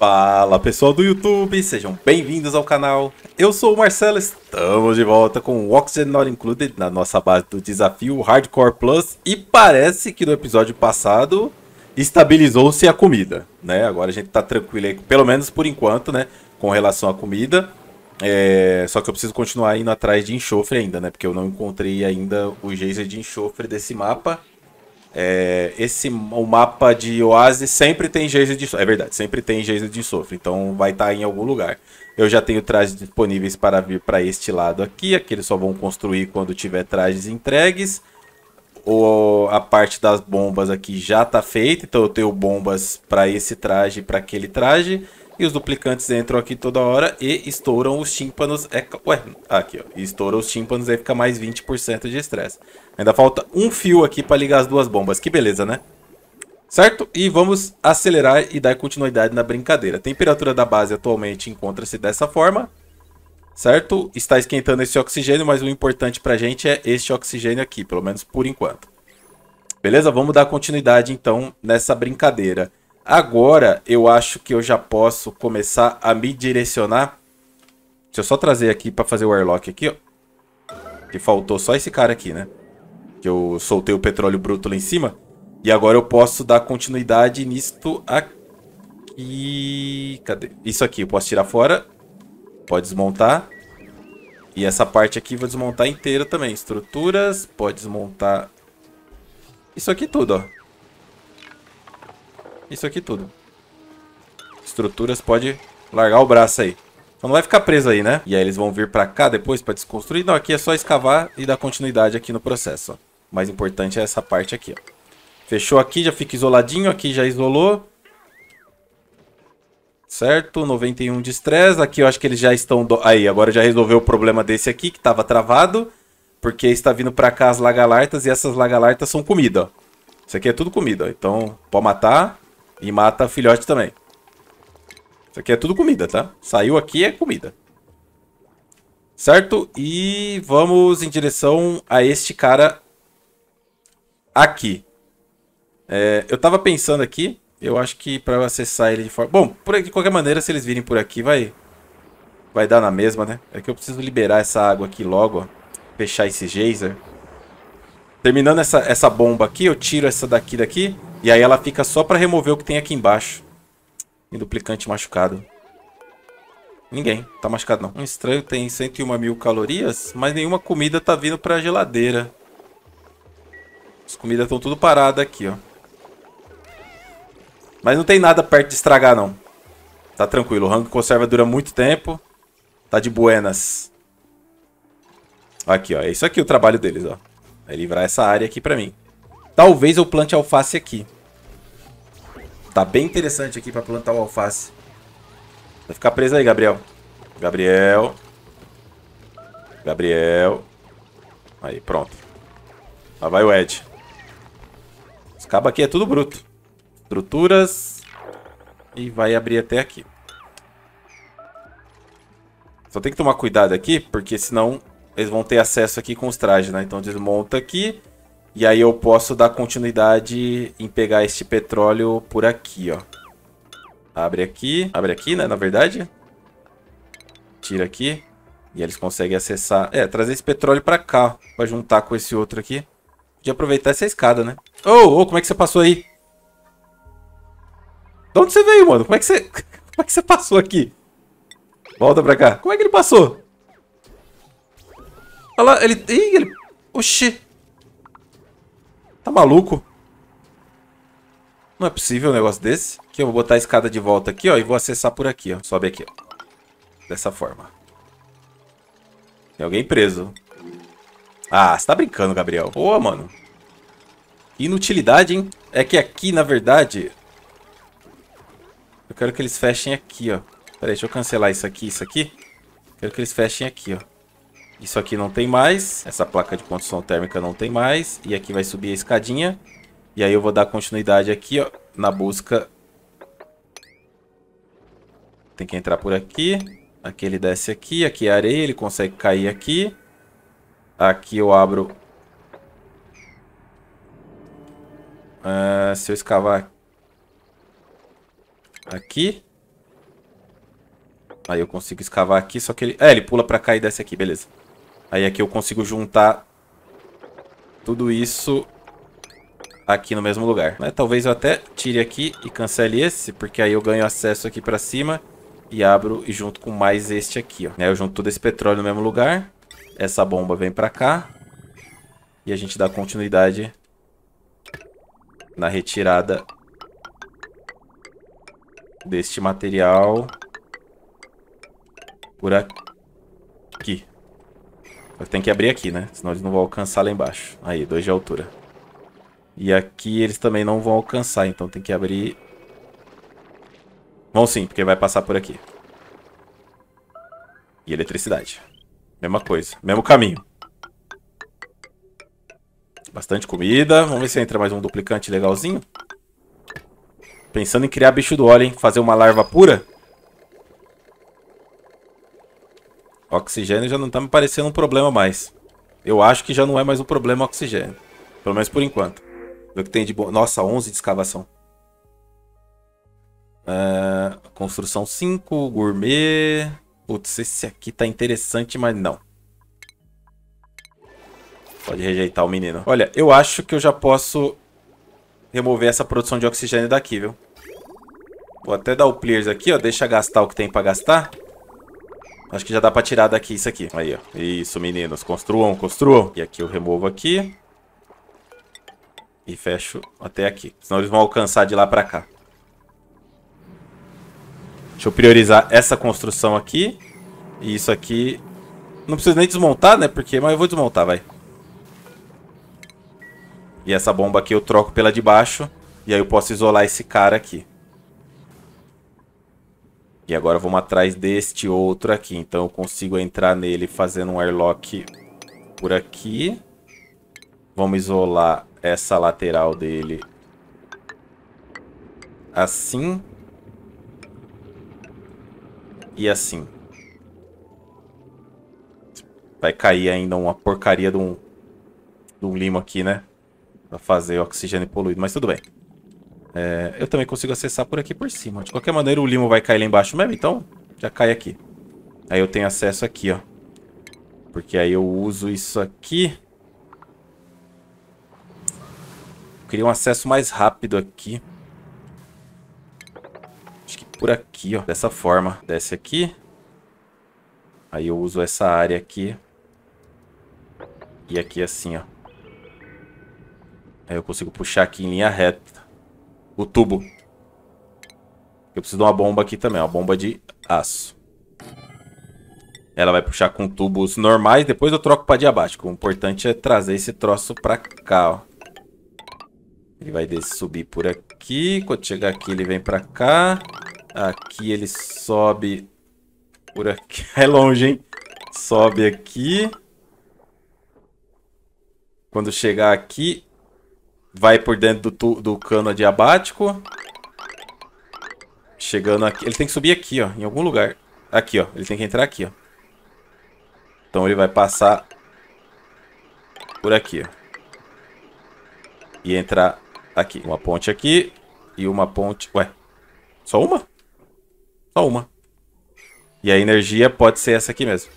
Fala pessoal do YouTube, sejam bem-vindos ao canal. Eu sou o Marcelo, estamos de volta com o Oxygen Not Included na nossa base do desafio Hardcore Plus e parece que no episódio passado estabilizou-se a comida, né? Agora a gente tá tranquilo aí, pelo menos por enquanto, né? Com relação à comida. É... Só que eu preciso continuar indo atrás de enxofre ainda, né? Porque eu não encontrei ainda o geyser de enxofre desse mapa. É, esse o mapa de Oasis sempre tem geisas de É verdade, sempre tem geisas de sofre Então vai estar tá em algum lugar. Eu já tenho trajes disponíveis para vir para este lado aqui. Aqueles só vão construir quando tiver trajes entregues. ou a parte das bombas aqui já está feita. Então eu tenho bombas para esse traje e para aquele traje. E os duplicantes entram aqui toda hora e estouram os tímpanos. É, ué, aqui, ó. Estoura os tímpanos e fica mais 20% de estresse. Ainda falta um fio aqui para ligar as duas bombas. Que beleza, né? Certo? E vamos acelerar e dar continuidade na brincadeira. A temperatura da base atualmente encontra-se dessa forma. Certo? Está esquentando esse oxigênio, mas o importante para a gente é este oxigênio aqui, pelo menos por enquanto. Beleza? Vamos dar continuidade então nessa brincadeira. Agora eu acho que eu já posso começar a me direcionar. Deixa eu só trazer aqui para fazer o airlock aqui, ó. Que faltou só esse cara aqui, né? Que eu soltei o petróleo bruto lá em cima. E agora eu posso dar continuidade nisto aqui. Cadê? Isso aqui eu posso tirar fora. Pode desmontar. E essa parte aqui vou desmontar inteira também. Estruturas, pode desmontar. Isso aqui tudo, ó isso aqui tudo. Estruturas pode largar o braço aí. não vai ficar preso aí, né? E aí eles vão vir pra cá depois pra desconstruir. Não, aqui é só escavar e dar continuidade aqui no processo. Ó. O mais importante é essa parte aqui, ó. Fechou aqui, já fica isoladinho. Aqui já isolou. Certo, 91 de estresse. Aqui eu acho que eles já estão... Do... Aí, agora já resolveu o problema desse aqui, que estava travado. Porque está vindo pra cá as lagalartas e essas lagalartas são comida, ó. Isso aqui é tudo comida, ó. Então, pode matar. E mata filhote também. Isso aqui é tudo comida, tá? Saiu aqui é comida. Certo? E vamos em direção a este cara aqui. É, eu tava pensando aqui, eu acho que pra eu acessar ele de forma... Bom, por, de qualquer maneira, se eles virem por aqui, vai vai dar na mesma, né? É que eu preciso liberar essa água aqui logo, ó. Fechar esse geyser. Terminando essa, essa bomba aqui, eu tiro essa daqui daqui. E aí ela fica só pra remover o que tem aqui embaixo. E duplicante machucado. Ninguém tá machucado não. Um estranho tem 101 mil calorias, mas nenhuma comida tá vindo pra geladeira. As comidas estão tudo paradas aqui, ó. Mas não tem nada perto de estragar, não. Tá tranquilo. O rango conserva dura muito tempo. Tá de buenas. Aqui, ó. É isso aqui o trabalho deles, ó. Vai livrar essa área aqui pra mim. Talvez eu plante alface aqui. Tá bem interessante aqui pra plantar o alface. Vai ficar preso aí, Gabriel. Gabriel. Gabriel. Aí, pronto. Lá vai o Ed. Os cabos aqui é tudo bruto. Estruturas. E vai abrir até aqui. Só tem que tomar cuidado aqui, porque senão eles vão ter acesso aqui com os trajes, né? Então desmonta aqui. E aí eu posso dar continuidade em pegar este petróleo por aqui, ó. Abre aqui. Abre aqui, né? Na verdade. Tira aqui. E eles conseguem acessar... É, trazer esse petróleo pra cá. pra juntar com esse outro aqui. De aproveitar essa escada, né? Ô, oh, ô, oh, como é que você passou aí? De onde você veio, mano? Como é que você... como é que você passou aqui? Volta pra cá. Como é que ele passou? Olha lá, ele... Ih, ele... Oxi. Tá maluco? Não é possível um negócio desse. Aqui eu vou botar a escada de volta aqui, ó. E vou acessar por aqui, ó. Sobe aqui, ó. Dessa forma. Tem alguém preso. Ah, você tá brincando, Gabriel. Boa, mano. Inutilidade, hein? É que aqui, na verdade... Eu quero que eles fechem aqui, ó. Peraí, deixa eu cancelar isso aqui isso aqui. Quero que eles fechem aqui, ó. Isso aqui não tem mais. Essa placa de condução térmica não tem mais. E aqui vai subir a escadinha. E aí eu vou dar continuidade aqui, ó. Na busca. Tem que entrar por aqui. Aqui ele desce aqui. Aqui é areia. Ele consegue cair aqui. Aqui eu abro... Ah, se eu escavar... Aqui. Aí eu consigo escavar aqui, só que ele... É, ele pula pra cá e desce aqui, beleza. Aí aqui eu consigo juntar tudo isso aqui no mesmo lugar. Né? Talvez eu até tire aqui e cancele esse, porque aí eu ganho acesso aqui para cima e abro e junto com mais este aqui. Ó. Né, eu junto todo esse petróleo no mesmo lugar. Essa bomba vem para cá. E a gente dá continuidade na retirada deste material por aqui. Só que tem que abrir aqui, né? Senão eles não vão alcançar lá embaixo. Aí, dois de altura. E aqui eles também não vão alcançar, então tem que abrir... Vão sim, porque vai passar por aqui. E eletricidade. Mesma coisa, mesmo caminho. Bastante comida. Vamos ver se entra mais um duplicante legalzinho. Pensando em criar bicho do óleo, hein? Fazer uma larva pura. Oxigênio já não está me parecendo um problema mais. Eu acho que já não é mais um problema oxigênio. Pelo menos por enquanto. o que tem de bom. Nossa, 11 de escavação. Uh, construção 5, gourmet. Putz, esse aqui tá interessante, mas não. Pode rejeitar o menino. Olha, eu acho que eu já posso remover essa produção de oxigênio daqui, viu? Vou até dar o players aqui, ó. Deixa gastar o que tem pra gastar. Acho que já dá pra tirar daqui isso aqui. Aí, ó. Isso, meninos. Construam, construam. E aqui eu removo aqui. E fecho até aqui. Senão eles vão alcançar de lá pra cá. Deixa eu priorizar essa construção aqui. E isso aqui... Não preciso nem desmontar, né? Porque... Mas eu vou desmontar, vai. E essa bomba aqui eu troco pela de baixo. E aí eu posso isolar esse cara aqui. E agora vamos atrás deste outro aqui. Então eu consigo entrar nele fazendo um airlock por aqui. Vamos isolar essa lateral dele assim e assim. Vai cair ainda uma porcaria de um, de um limo aqui, né? Pra fazer oxigênio poluído, mas tudo bem. É, eu também consigo acessar por aqui por cima. De qualquer maneira, o limo vai cair lá embaixo mesmo, então já cai aqui. Aí eu tenho acesso aqui, ó. Porque aí eu uso isso aqui. Eu queria um acesso mais rápido aqui. Acho que por aqui, ó. Dessa forma. Desce aqui. Aí eu uso essa área aqui. E aqui assim, ó. Aí eu consigo puxar aqui em linha reta o tubo. Eu preciso de uma bomba aqui também, uma bomba de aço. Ela vai puxar com tubos normais, depois eu troco para diabático. O importante é trazer esse troço para cá, ó. Ele vai descer, subir por aqui. Quando chegar aqui, ele vem pra cá. Aqui ele sobe por aqui. É longe, hein? Sobe aqui. Quando chegar aqui, Vai por dentro do, do cano adiabático. Chegando aqui. Ele tem que subir aqui, ó. Em algum lugar. Aqui, ó. Ele tem que entrar aqui, ó. Então ele vai passar por aqui, ó. E entrar aqui. Uma ponte aqui e uma ponte... Ué, só uma? Só uma. E a energia pode ser essa aqui mesmo.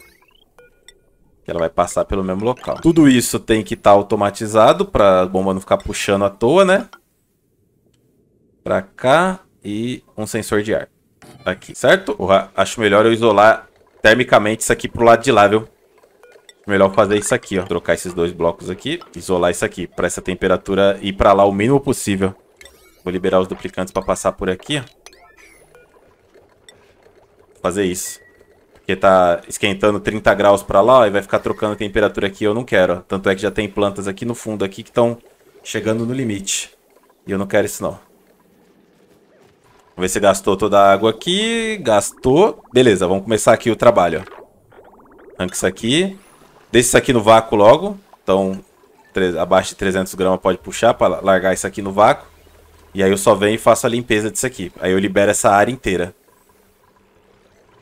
Ela vai passar pelo mesmo local. Tudo isso tem que estar tá automatizado para a bomba não ficar puxando à toa, né? Para cá e um sensor de ar. Aqui, certo? Porra, acho melhor eu isolar termicamente isso aqui pro lado de lá, viu? Melhor fazer isso aqui, ó. Trocar esses dois blocos aqui. Isolar isso aqui para essa temperatura ir para lá o mínimo possível. Vou liberar os duplicantes para passar por aqui, ó. Fazer isso. Porque tá esquentando 30 graus para lá e vai ficar trocando temperatura aqui, eu não quero. Tanto é que já tem plantas aqui no fundo aqui que estão chegando no limite. E eu não quero isso não. Vamos ver se gastou toda a água aqui. Gastou. Beleza, vamos começar aqui o trabalho. Arranca isso aqui. Deixa isso aqui no vácuo logo. Então, abaixo de 300 gramas pode puxar para largar isso aqui no vácuo. E aí eu só venho e faço a limpeza disso aqui. Aí eu libero essa área inteira.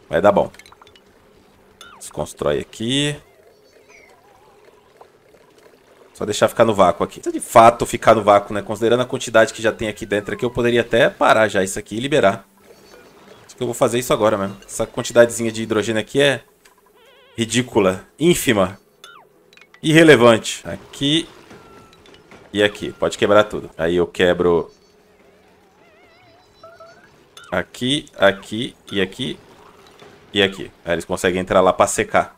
Vai dar bom. Constrói aqui. Só deixar ficar no vácuo aqui. Se de fato ficar no vácuo, né? Considerando a quantidade que já tem aqui dentro aqui, eu poderia até parar já isso aqui e liberar. Acho que eu vou fazer isso agora mesmo. Essa quantidadezinha de hidrogênio aqui é ridícula, ínfima, irrelevante. Aqui e aqui. Pode quebrar tudo. Aí eu quebro aqui, aqui e aqui. E aqui. Aí eles conseguem entrar lá pra secar.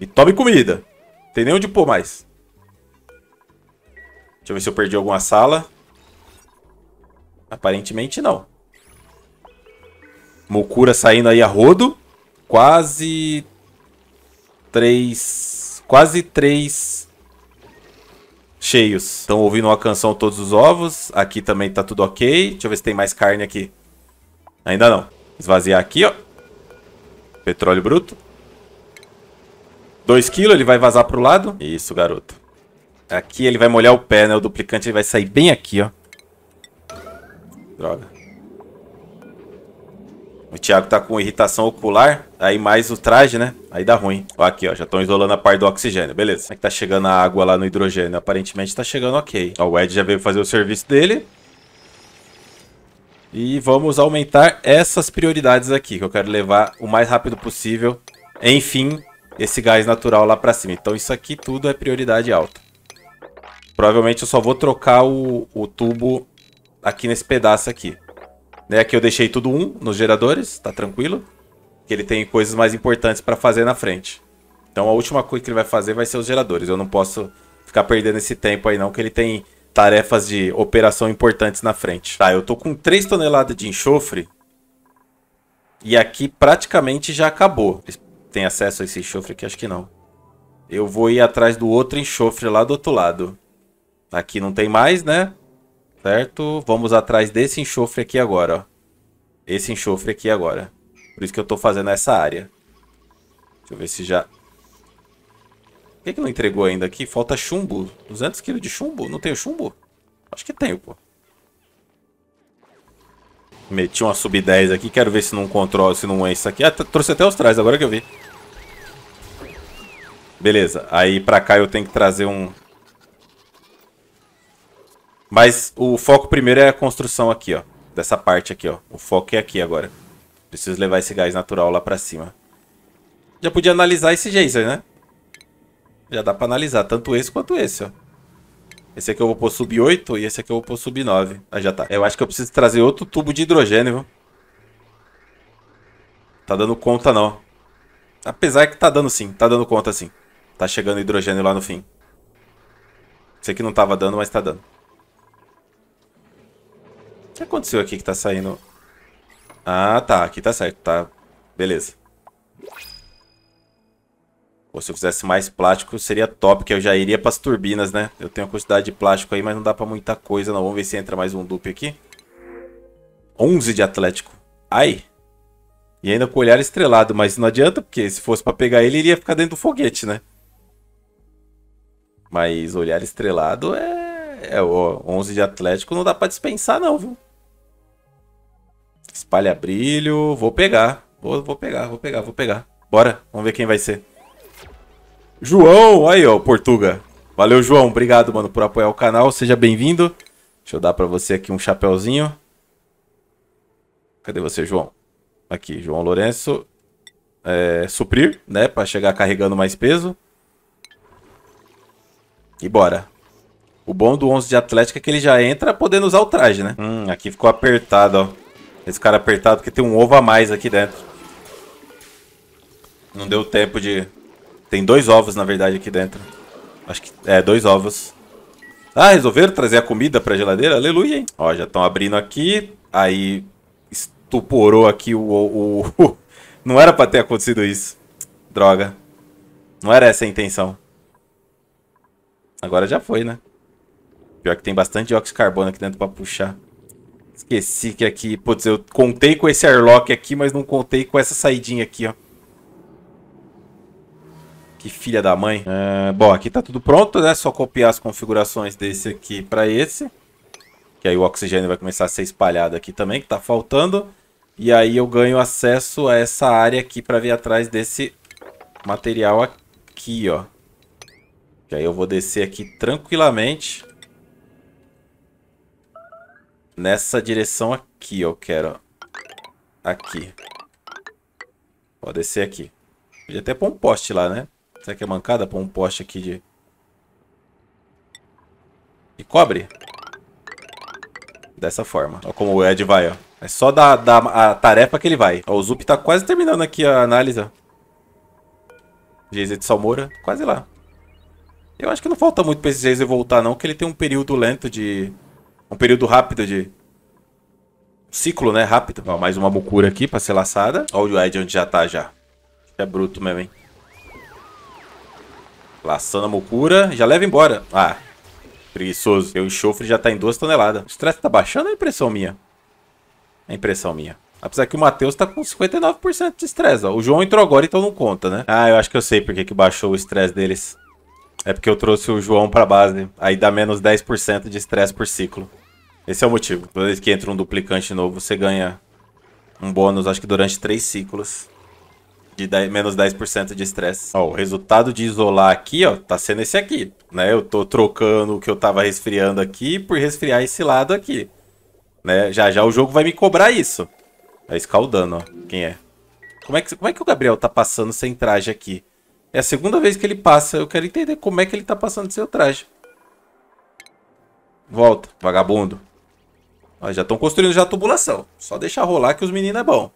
E tome comida. Tem nem onde pôr mais. Deixa eu ver se eu perdi alguma sala. Aparentemente não. Mocura saindo aí a rodo. Quase... Três... Quase três... Cheios. Estão ouvindo uma canção todos os ovos. Aqui também tá tudo ok. Deixa eu ver se tem mais carne aqui. Ainda não. Esvaziar aqui, ó. Petróleo bruto. 2 kg, ele vai vazar pro lado. Isso, garoto. Aqui ele vai molhar o pé, né? O duplicante ele vai sair bem aqui, ó. Droga. O Thiago tá com irritação ocular. Aí mais o traje, né? Aí dá ruim. Ó, aqui, ó. Já estão isolando a parte do oxigênio. Beleza. Como é que tá chegando a água lá no hidrogênio? Aparentemente tá chegando ok. Ó, o Ed já veio fazer o serviço dele. E vamos aumentar essas prioridades aqui, que eu quero levar o mais rápido possível, enfim, esse gás natural lá pra cima. Então isso aqui tudo é prioridade alta. Provavelmente eu só vou trocar o, o tubo aqui nesse pedaço aqui. Né, aqui eu deixei tudo um nos geradores, tá tranquilo. Que ele tem coisas mais importantes pra fazer na frente. Então a última coisa que ele vai fazer vai ser os geradores. Eu não posso ficar perdendo esse tempo aí não, que ele tem tarefas de operação importantes na frente. Tá, eu tô com 3 toneladas de enxofre. E aqui praticamente já acabou. Tem acesso a esse enxofre aqui? Acho que não. Eu vou ir atrás do outro enxofre lá do outro lado. Aqui não tem mais, né? Certo? Vamos atrás desse enxofre aqui agora, ó. Esse enxofre aqui agora. Por isso que eu tô fazendo essa área. Deixa eu ver se já por que, que não entregou ainda aqui? Falta chumbo. 200 kg de chumbo? Não tenho chumbo? Acho que tenho, pô. Meti uma sub-10 aqui. Quero ver se não controla, se não é isso aqui. Ah, trouxe até os trás, agora que eu vi. Beleza. Aí pra cá eu tenho que trazer um... Mas o foco primeiro é a construção aqui, ó. Dessa parte aqui, ó. O foco é aqui agora. Preciso levar esse gás natural lá pra cima. Já podia analisar esse geyser, né? Já dá pra analisar, tanto esse quanto esse, ó. Esse aqui eu vou pôr sub 8 e esse aqui eu vou pôr sub 9. Ah, já tá. Eu acho que eu preciso trazer outro tubo de hidrogênio, viu? Tá dando conta, não. Apesar que tá dando sim, tá dando conta sim. Tá chegando hidrogênio lá no fim. Esse aqui não tava dando, mas tá dando. O que aconteceu aqui que tá saindo? Ah, tá. Aqui tá certo, tá. Beleza. Ou se eu fizesse mais plástico, seria top, que eu já iria para as turbinas, né? Eu tenho a quantidade de plástico aí, mas não dá para muita coisa, não. Vamos ver se entra mais um dupe aqui. 11 de Atlético. Ai! E ainda com o olhar estrelado, mas não adianta, porque se fosse para pegar ele, iria ficar dentro do foguete, né? Mas olhar estrelado é... é ó, 11 de Atlético não dá para dispensar, não, viu? Espalha brilho. Vou pegar. Vou, vou pegar, vou pegar, vou pegar. Bora, vamos ver quem vai ser. João, aí ó, Portuga. Valeu, João. Obrigado, mano, por apoiar o canal. Seja bem-vindo. Deixa eu dar pra você aqui um chapéuzinho. Cadê você, João? Aqui, João Lourenço. É, suprir, né? Pra chegar carregando mais peso. E bora. O bom do 11 de Atlética é que ele já entra podendo usar o traje, né? Hum, aqui ficou apertado, ó. Esse cara apertado porque tem um ovo a mais aqui dentro. Não deu tempo de tem dois ovos, na verdade, aqui dentro. Acho que... É, dois ovos. Ah, resolveram trazer a comida pra geladeira? Aleluia, hein? Ó, já estão abrindo aqui. Aí estuporou aqui o... o, Não era pra ter acontecido isso. Droga. Não era essa a intenção. Agora já foi, né? Pior que tem bastante dióxido de carbono aqui dentro pra puxar. Esqueci que aqui... Putz, eu contei com esse airlock aqui, mas não contei com essa saidinha aqui, ó. Que filha da mãe. É, bom, aqui tá tudo pronto, né? Só copiar as configurações desse aqui para esse. Que aí o oxigênio vai começar a ser espalhado aqui também, que tá faltando. E aí eu ganho acesso a essa área aqui para vir atrás desse material aqui, ó. Que aí eu vou descer aqui tranquilamente. Nessa direção aqui eu quero. Aqui. Vou descer aqui. Podia até pôr um poste lá, né? Será que é mancada pôr um poste aqui de... De cobre? Dessa forma. Olha como o Ed vai, ó. É só da, da a tarefa que ele vai. Ó, o Zup tá quase terminando aqui a análise, ó. Geyser de Salmoura, quase lá. Eu acho que não falta muito pra esse Geyser voltar, não, que ele tem um período lento de... Um período rápido de... Ciclo, né? Rápido. Ó, mais uma mucura aqui pra ser laçada. Olha o Ed onde já tá, já. É bruto mesmo, hein? Laçando a mocura. Já leva embora. Ah, preguiçoso. Meu enxofre já tá em duas toneladas. O estresse tá baixando é impressão minha? É impressão minha. Apesar que o Matheus tá com 59% de estresse, ó. O João entrou agora, então não conta, né? Ah, eu acho que eu sei porque que baixou o estresse deles. É porque eu trouxe o João pra base. Aí dá menos 10% de estresse por ciclo. Esse é o motivo. Toda vez que entra um duplicante novo, você ganha um bônus, acho que durante três ciclos de 10, menos 10% de estresse. Ó, o resultado de isolar aqui, ó, tá sendo esse aqui, né? Eu tô trocando o que eu tava resfriando aqui por resfriar esse lado aqui, né? Já já o jogo vai me cobrar isso. Tá escaldando, ó, quem é. Como é que, como é que o Gabriel tá passando sem traje aqui? É a segunda vez que ele passa, eu quero entender como é que ele tá passando sem o traje. Volta, vagabundo. Ó, já estão construindo já a tubulação. Só deixa rolar que os meninos é bom.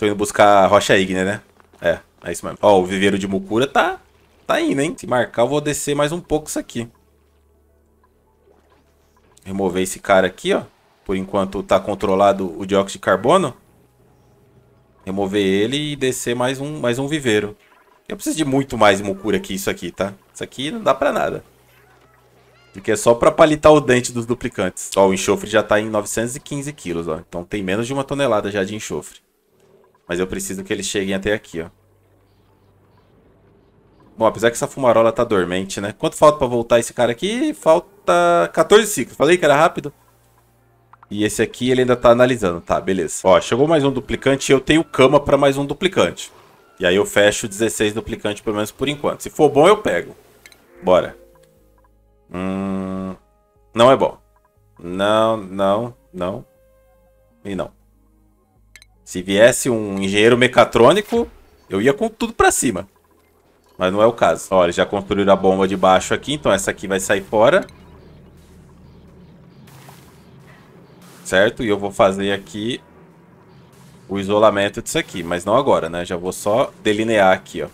Tô indo buscar rocha Ignea, né? É, é isso mesmo. Ó, o viveiro de Mucura tá, tá indo, hein? Se marcar, eu vou descer mais um pouco isso aqui. Remover esse cara aqui, ó. Por enquanto tá controlado o dióxido de carbono. Remover ele e descer mais um, mais um viveiro. Eu preciso de muito mais Mucura que isso aqui, tá? Isso aqui não dá pra nada. Porque é só pra palitar o dente dos duplicantes. Ó, o enxofre já tá em 915 quilos, ó. Então tem menos de uma tonelada já de enxofre. Mas eu preciso que eles cheguem até aqui, ó. Bom, apesar que essa fumarola tá dormente, né? Quanto falta pra voltar esse cara aqui? Falta 14 ciclos. Falei que era rápido? E esse aqui ele ainda tá analisando. Tá, beleza. Ó, chegou mais um duplicante e eu tenho cama pra mais um duplicante. E aí eu fecho 16 duplicantes, pelo menos por enquanto. Se for bom, eu pego. Bora. Hum... Não é bom. Não, não, não. E não. Se viesse um engenheiro mecatrônico, eu ia com tudo pra cima. Mas não é o caso. Olha, eles já construíram a bomba de baixo aqui, então essa aqui vai sair fora. Certo? E eu vou fazer aqui o isolamento disso aqui, mas não agora, né? Já vou só delinear aqui, ó.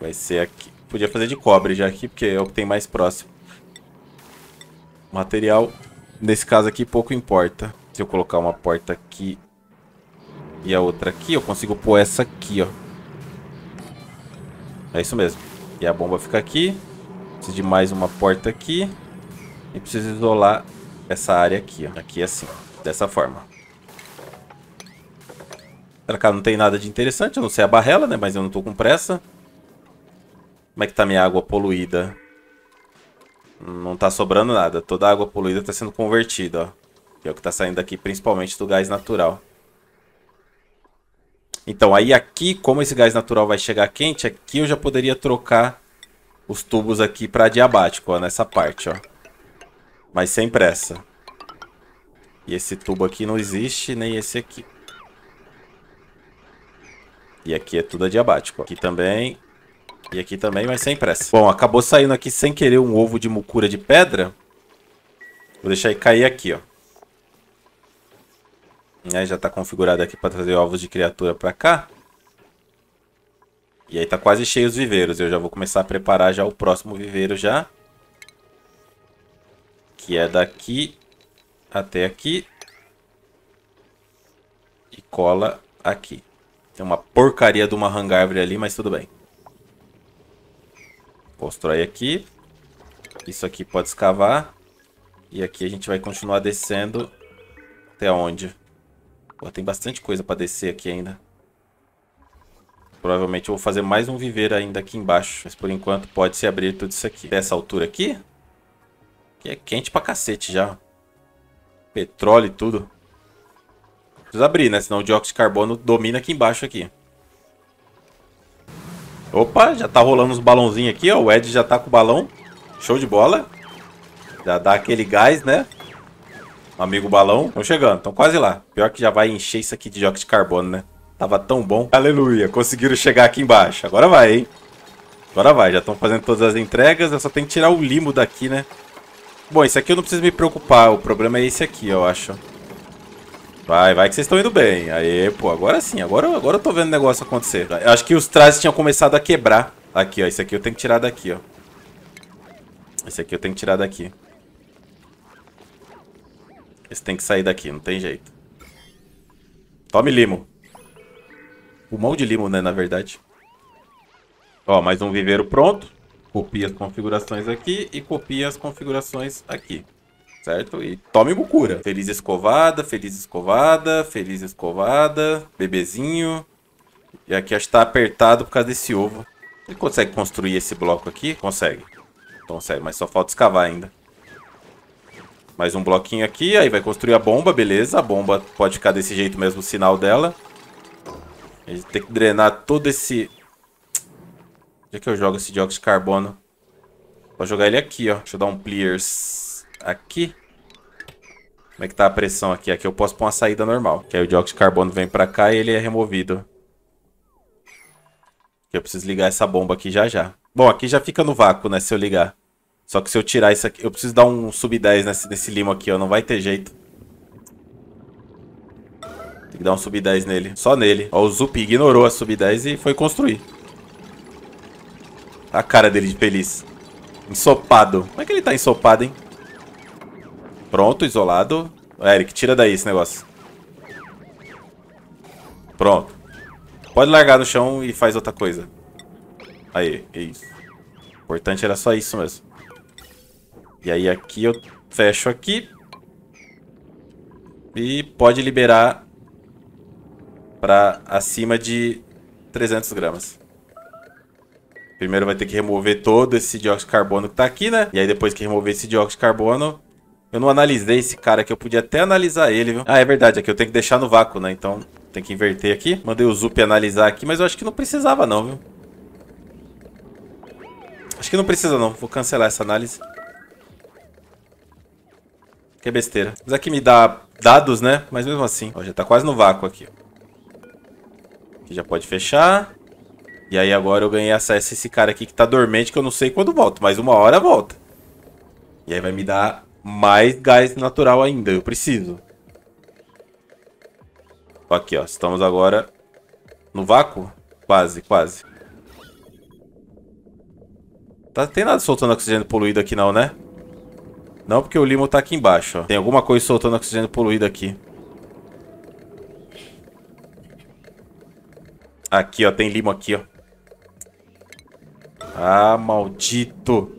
Vai ser aqui. Podia fazer de cobre já aqui, porque é o que tem mais próximo. Material, nesse caso aqui, pouco importa. Se eu colocar uma porta aqui e a outra aqui, eu consigo pôr essa aqui, ó. É isso mesmo. E a bomba fica aqui. Preciso de mais uma porta aqui. E preciso isolar essa área aqui, ó. Aqui assim, dessa forma. Pra cá não tem nada de interessante, eu não sei a barrela, né? Mas eu não tô com pressa. Como é que tá minha água poluída? Não tá sobrando nada. Toda a água poluída tá sendo convertida, ó. Que é o que tá saindo aqui, principalmente do gás natural. Então, aí aqui, como esse gás natural vai chegar quente, aqui eu já poderia trocar os tubos aqui para adiabático, ó, nessa parte, ó. Mas sem pressa. E esse tubo aqui não existe, nem esse aqui. E aqui é tudo adiabático. Aqui também. E aqui também, mas sem pressa. Bom, acabou saindo aqui sem querer um ovo de mucura de pedra. Vou deixar ele cair aqui, ó. Né? Já está configurado aqui para trazer ovos de criatura para cá. E aí tá quase cheio os viveiros. Eu já vou começar a preparar já o próximo viveiro já. Que é daqui até aqui. E cola aqui. Tem uma porcaria de uma hangárvore ali, mas tudo bem. Constrói aqui. Isso aqui pode escavar. E aqui a gente vai continuar descendo até onde? Pô, tem bastante coisa pra descer aqui ainda. Provavelmente eu vou fazer mais um viveiro ainda aqui embaixo. Mas por enquanto pode se abrir tudo isso aqui. Dessa altura aqui. Que é quente pra cacete já. Petróleo e tudo. Precisa abrir, né? Senão o dióxido de carbono domina aqui embaixo aqui. Opa, já tá rolando uns balãozinhos aqui, ó. O Ed já tá com o balão. Show de bola. Já dá aquele gás, né? amigo balão. Estão chegando, estão quase lá. Pior que já vai encher isso aqui de dióxido de carbono, né? Tava tão bom. Aleluia, conseguiram chegar aqui embaixo. Agora vai, hein? Agora vai, já estão fazendo todas as entregas. Eu só tenho que tirar o limo daqui, né? Bom, esse aqui eu não preciso me preocupar. O problema é esse aqui, eu acho. Vai, vai que vocês estão indo bem. Aí, pô, agora sim. Agora, agora eu tô vendo o negócio acontecer. Eu acho que os trajes tinham começado a quebrar. Aqui, ó. Esse aqui eu tenho que tirar daqui, ó. Esse aqui eu tenho que tirar daqui. Eles têm que sair daqui, não tem jeito. Tome limo. Pulmão de limo, né, na verdade. Ó, mais um viveiro pronto. Copia as configurações aqui e copia as configurações aqui. Certo? E tome Mucura. Feliz escovada, feliz escovada, feliz escovada, bebezinho. E aqui acho que tá apertado por causa desse ovo. Ele consegue construir esse bloco aqui? Consegue. Consegue, então mas só falta escavar ainda. Mais um bloquinho aqui, aí vai construir a bomba, beleza. A bomba pode ficar desse jeito mesmo, o sinal dela. A gente tem que drenar todo esse... Onde é que eu jogo esse dióxido de carbono? Vou jogar ele aqui, ó. Deixa eu dar um pliers aqui. Como é que tá a pressão aqui? Aqui eu posso pôr uma saída normal. Que aí o dióxido de carbono vem pra cá e ele é removido. Eu preciso ligar essa bomba aqui já já. Bom, aqui já fica no vácuo, né? Se eu ligar. Só que se eu tirar isso aqui... Eu preciso dar um sub-10 nesse, nesse limo aqui, ó. Não vai ter jeito. Tem que dar um sub-10 nele. Só nele. Ó, o Zup ignorou a sub-10 e foi construir. A cara dele de feliz. Ensopado. Como é que ele tá ensopado, hein? Pronto, isolado. Eric, tira daí esse negócio. Pronto. Pode largar no chão e faz outra coisa. Aí, é isso. O importante era só isso mesmo. E aí aqui eu fecho aqui. E pode liberar para acima de 300 gramas. Primeiro vai ter que remover todo esse dióxido de carbono que tá aqui, né? E aí depois que remover esse dióxido de carbono, eu não analisei esse cara aqui, eu podia até analisar ele, viu? Ah, é verdade, aqui eu tenho que deixar no vácuo, né? Então tem que inverter aqui. Mandei o Zup analisar aqui, mas eu acho que não precisava não, viu? Acho que não precisa não, vou cancelar essa análise. Que é besteira. Mas aqui me dá dados, né? Mas mesmo assim. Ó, já tá quase no vácuo aqui. Aqui já pode fechar. E aí agora eu ganhei acesso a esse cara aqui que tá dormente, que eu não sei quando volto. Mas uma hora volta. E aí vai me dar mais gás natural ainda. Eu preciso. Aqui, ó. Estamos agora no vácuo. Quase, quase. Tá, tem nada soltando oxigênio poluído aqui não, né? Não, porque o limo tá aqui embaixo, ó. Tem alguma coisa soltando oxigênio poluído aqui. Aqui, ó. Tem limo aqui, ó. Ah, maldito.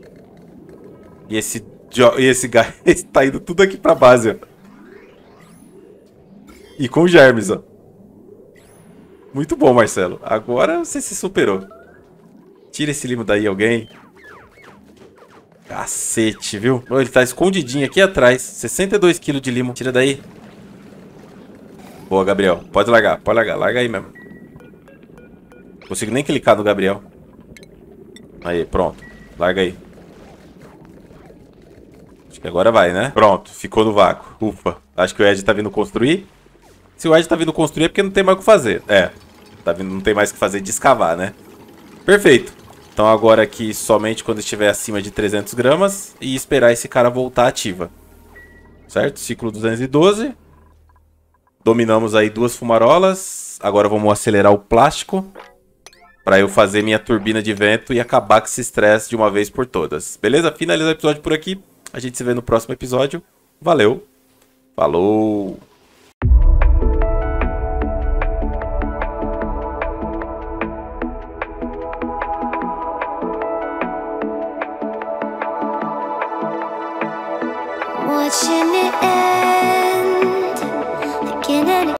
E esse, e esse gás tá indo tudo aqui pra base, ó. E com germes, ó. Muito bom, Marcelo. Agora você se superou. Tira esse limo daí, alguém. Cacete, viu? Ele tá escondidinho aqui atrás. 62 kg de limo. Tira daí. Boa, Gabriel. Pode largar, pode largar. Larga aí mesmo. consigo nem clicar no Gabriel. Aí, pronto. Larga aí. Acho que agora vai, né? Pronto, ficou no vácuo. Ufa. Acho que o Ed tá vindo construir. Se o Ed tá vindo construir é porque não tem mais o que fazer. É. Tá vindo, não tem mais o que fazer de escavar, né? Perfeito. Então agora aqui somente quando estiver acima de 300 gramas e esperar esse cara voltar ativa. Certo? Ciclo 212. Dominamos aí duas fumarolas. Agora vamos acelerar o plástico para eu fazer minha turbina de vento e acabar com esse estresse de uma vez por todas. Beleza? Finalizar o episódio por aqui. A gente se vê no próximo episódio. Valeu. Falou.